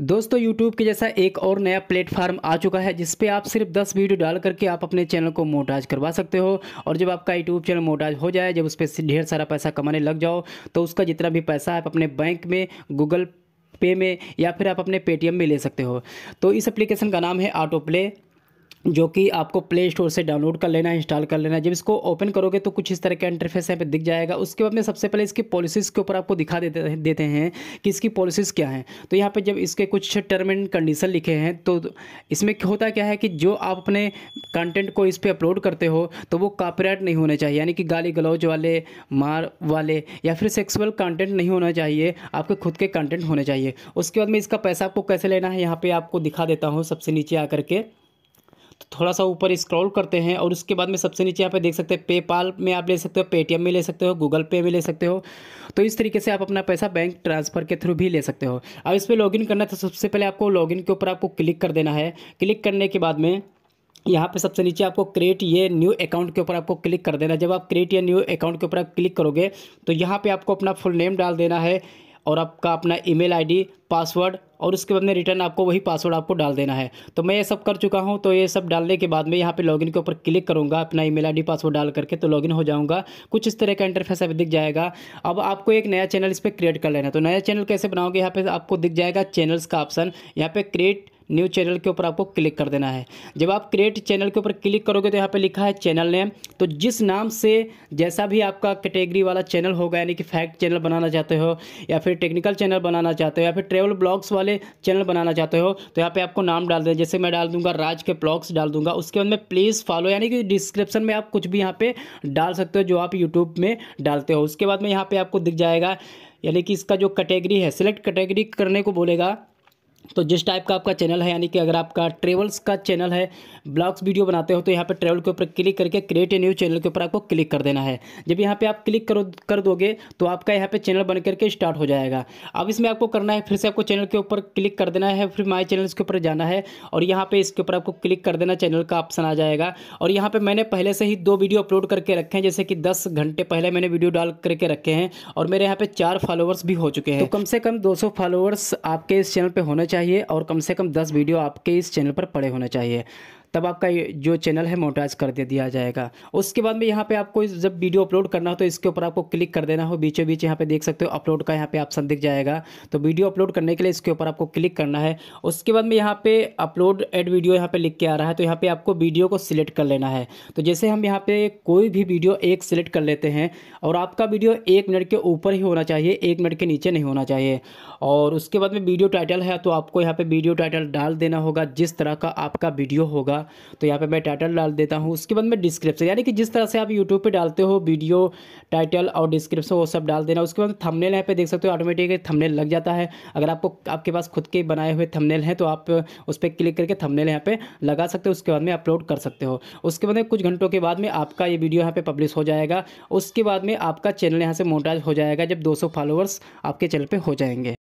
दोस्तों YouTube के जैसा एक और नया प्लेटफार्म आ चुका है जिसपे आप सिर्फ 10 वीडियो डाल करके आप अपने चैनल को मोटाज करवा सकते हो और जब आपका YouTube चैनल मोटाज हो जाए जब उस पर ढेर सारा पैसा कमाने लग जाओ तो उसका जितना भी पैसा आप अपने बैंक में गूगल पे में या फिर आप अपने पेटीएम में ले सकते हो तो इस एप्लीकेशन का नाम है ऑटो प्ले जो कि आपको प्ले स्टोर से डाउनलोड कर लेना इंस्टॉल कर लेना है जब इसको ओपन करोगे तो कुछ इस तरह का इंटरफेस यहाँ पे दिख जाएगा उसके बाद में सबसे पहले इसकी पॉलिसीज़ के ऊपर आपको दिखा देते देते हैं कि इसकी पॉलिसीज़ क्या हैं तो यहाँ पे जब इसके कुछ टर्म एंड कंडीशन लिखे हैं तो इसमें होता क्या है कि जो आप अपने कंटेंट को इस पर अपलोड करते हो तो वो कापीराइट नहीं होने चाहिए यानी कि गाली गलौज वाले मार वाले या फिर सेक्सुअल कंटेंट नहीं होना चाहिए आपके खुद के कंटेंट होने चाहिए उसके बाद में इसका पैसा आपको कैसे लेना है यहाँ पर आपको दिखा देता हूँ सबसे नीचे आ करके तो थोड़ा सा ऊपर स्क्रॉल करते हैं और उसके बाद में सबसे नीचे यहाँ पे देख सकते हैं पेपाल में आप ले सकते हो पेटीएम में ले सकते हो गूगल पे में ले सकते हो तो इस तरीके से आप अपना पैसा बैंक ट्रांसफ़र के थ्रू भी ले सकते हो अब इस पर लॉगिन करना तो सबसे पहले आपको लॉगिन के ऊपर आपको क्लिक कर देना है क्लिक करने के बाद में यहाँ पे सबसे नीचे आपको क्रिएट ये न्यू अकाउंट के ऊपर आपको क्लिक कर देना जब आप क्रिएट ये न्यू अकाउंट के ऊपर आप क्लिक करोगे तो यहाँ पे आपको अपना फुल नेम डाल देना है और आपका अपना ईमेल आईडी पासवर्ड और उसके बाद में रिटर्न आपको वही पासवर्ड आपको डाल देना है तो मैं ये सब कर चुका हूँ तो ये सब डालने के बाद में यहाँ पे लॉगिन के ऊपर क्लिक करूँगा अपना ईमेल आईडी पासवर्ड डाल करके तो लॉगिन हो जाऊँगा कुछ इस तरह का इंटरफेस अभी दिख जाएगा अब आपको एक नया चैनल इस पर क्रिएट कर लेना है तो नया चैनल कैसे बनाओगे यहाँ पर आपको दिख जाएगा चैनल्स का ऑप्शन यहाँ पर क्रिएट न्यू चैनल के ऊपर आपको क्लिक कर देना है जब आप क्रिएट चैनल के ऊपर क्लिक करोगे तो यहाँ पे लिखा है चैनल नेम तो जिस नाम से जैसा भी आपका कैटेगरी वाला चैनल होगा यानी कि फैक्ट चैनल बनाना चाहते हो या फिर टेक्निकल चैनल बनाना चाहते हो या फिर ट्रेवल ब्लॉग्स वाले चैनल बनाना चाहते हो तो यहाँ पर आपको नाम डाल दें जैसे मैं डाल दूंगा राज के ब्लॉग्स डाल दूंगा उसके बाद में प्लीज़ फॉलो यानी कि डिस्क्रिप्शन में आप कुछ भी यहाँ पर डाल सकते हो जो आप यूट्यूब में डालते हो उसके बाद में यहाँ पर आपको दिख जाएगा यानी कि इसका जो कैटेगरी है सिलेक्ट कैटेगरी करने को बोलेगा तो जिस टाइप का आपका चैनल है यानी कि अगर आपका ट्रेवल्स का चैनल है ब्लॉग्स वीडियो बनाते हो तो यहाँ पे ट्रेवल के ऊपर क्लिक करके क्रिएट ए न्यू चैनल के ऊपर आपको क्लिक कर देना है जब यहाँ पे आप क्लिक करो कर दोगे तो आपका यहाँ पे चैनल बन करके स्टार्ट हो जाएगा अब इसमें आपको करना है फिर से आपको चैनल के ऊपर क्लिक कर देना है फिर माई चैनल के ऊपर जाना है और यहाँ पर इसके ऊपर आपको क्लिक कर देना चैनल का ऑप्शन आ जाएगा और यहाँ पर मैंने पहले से ही दो वीडियो अपलोड करके रखे हैं जैसे कि दस घंटे पहले मैंने वीडियो डाल करके रखे हैं और मेरे यहाँ पर चार फॉलोअर्स भी हो चुके हैं तो कम से कम दो फॉलोअर्स आपके इस चैनल पर होने चाहिए चाहिए और कम से कम दस वीडियो आपके इस चैनल पर पड़े होने चाहिए तब आपका जो चैनल है मोटाज कर दे दिया जाएगा उसके बाद में यहाँ पे आपको जब वीडियो अपलोड करना हो तो इसके ऊपर आपको क्लिक कर देना हो बीचों बीच यहाँ पे देख सकते हो अपलोड का यहाँ पे ऑप्शन दिख जाएगा तो वीडियो अपलोड करने के लिए इसके ऊपर आपको क्लिक करना है उसके बाद में यहाँ पे अपलोड एड वीडियो यहाँ पे लिख के आ रहा है तो यहाँ पे आपको वीडियो को सिलेक्ट कर लेना है तो जैसे हम यहाँ पे कोई भी वीडियो एक सिलेक्ट कर लेते हैं और आपका वीडियो एक मिनट के ऊपर ही होना चाहिए एक मिनट के नीचे नहीं होना चाहिए और उसके बाद में वीडियो टाइटल है तो आपको यहाँ पे वीडियो टाइटल डाल देना होगा जिस तरह का आपका वीडियो होगा होगा तो यहाँ पे मैं टाइटल डाल देता हूँ उसके बाद मैं डिस्क्रिप्शन यानी कि जिस तरह से आप यूट्यूब पे डालते हो वीडियो टाइटल और डिस्क्रिप्शन वो सब डाल देना उसके बाद थमनेल यहाँ पे देख सकते हो ऑटोमेटिक थमनेल लग जाता है अगर आपको आपके पास खुद के बनाए हुए थमनेल हैं तो आप उस पर क्लिक करके थमनेल यहाँ पे लगा सकते हो उसके बाद में अपलोड कर सकते हो उसके बाद कुछ घंटों के बाद में आपका ये वीडियो यहाँ पर पब्लिश हो जाएगा उसके बाद में आपका चैनल यहाँ से मोटाज हो जाएगा जब दो फॉलोअर्स आपके चैनल पर हो जाएंगे